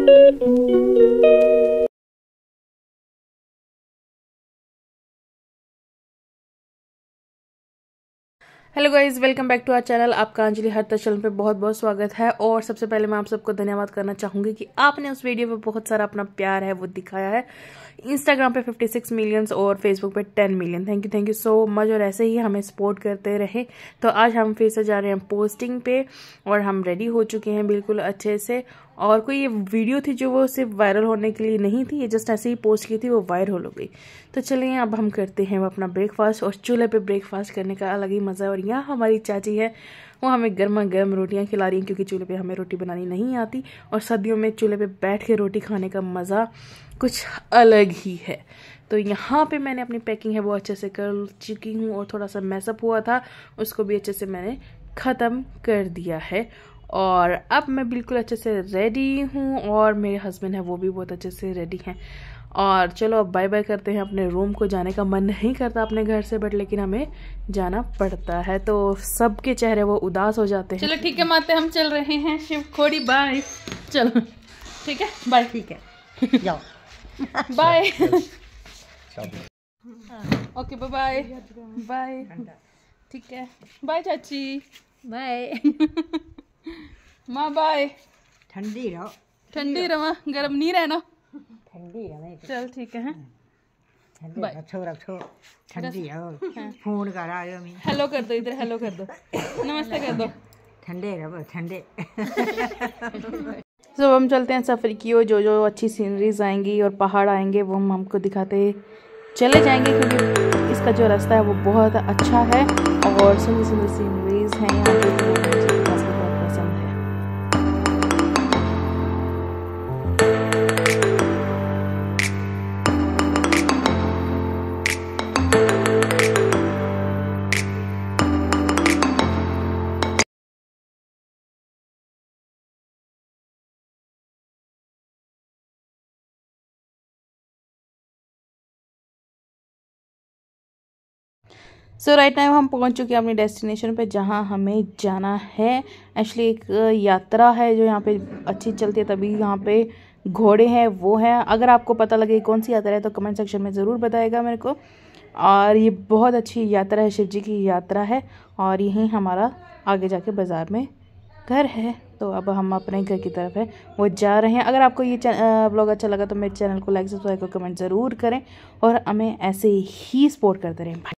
Hello guys welcome back to our channel आपका अंजलि हर channel पे बहुत बहुत स्वागत है और सबसे पहले मैं आप सबको धन्यवाद करना चाहूंगी कि आपने उस वीडियो पे बहुत सारा अपना प्यार है वो दिखाया है इंस्टाग्राम पे 56 मिलियंस और फेसबुक पे 10 million thank you thank you so much और ऐसे ही हमें सपोर्ट करते रहे तो आज हम फिर से जा रहे हैं पोस्टिंग पे और हम रेडी हो चुके हैं बिल्कुल अच्छे से और कोई ये वीडियो थी जो वो सिर्फ वायरल होने के लिए नहीं थी ये जस्ट ऐसे ही पोस्ट की थी वो वायरल हो गई तो चलिए अब हम करते हैं अपना ब्रेकफास्ट और चूल्हे पे ब्रेकफास्ट करने का अलग ही मज़ा है और यहाँ हमारी चाची है वो हमें गर्मा गर्म रोटियाँ खिला रही हैं क्योंकि चूल्हे पर हमें रोटी बनानी नहीं आती और सर्दियों में चूल्हे पर बैठ के रोटी खाने का मज़ा कुछ अलग ही है तो यहाँ पे मैंने अपनी पैकिंग है वो अच्छे से कर चुकी हूँ और थोड़ा सा मैसअप हुआ था उसको भी अच्छे से मैंने ख़त्म कर दिया है और अब मैं बिल्कुल अच्छे से रेडी हूँ और मेरे हस्बैंड हैं वो भी बहुत अच्छे से रेडी हैं और चलो अब बाय बाय करते हैं अपने रूम को जाने का मन नहीं करता अपने घर से बट लेकिन हमें जाना पड़ता है तो सबके चेहरे वो उदास हो जाते हैं चलो ठीक है माते हम चल रहे हैं शिव खोड़ी बाय चलो ठीक है बाय ठीक है bye okay bye bye bye ठीक है बाय चाची बाय माँ बाय ठंडी रहो ठंडी रहो गर्म नहीं रहना ठंडी रहो तो चल ठीक है रखो रखो ठंडी हाँ। फोन कर आयो मी हेलो कर दो इधर हेलो कर नमस्ते ठंडे रहो ठंडे हम चलते हैं सफ़र की ओर जो जो अच्छी सीनरीज आएंगी और पहाड़ आएंगे वो हम हमको दिखाते चले जाएंगे क्योंकि इसका जो रास्ता है वो बहुत अच्छा है और सुंदर सुंदर सीनरीज हैं यहाँ पे सो राइट टाइम हम पहुंच चुके हैं अपनी डेस्टिनेशन पे जहां हमें जाना है एक्चुअली एक यात्रा है जो यहाँ पे अच्छी चलती है तभी यहाँ पे घोड़े हैं वो हैं अगर आपको पता लगे कौन सी यात्रा है तो कमेंट सेक्शन में ज़रूर बताएगा मेरे को और ये बहुत अच्छी यात्रा है शिव जी की यात्रा है और यहीं हमारा आगे जाके बाज़ार में घर है तो अब हम अपने घर की तरफ है वो जा रहे हैं अगर आपको ये ब्लॉग अच्छा लगा तो मेरे चैनल को लाइक सब्सक्राइब और कमेंट ज़रूर करें और हमें ऐसे ही सपोर्ट करते रहें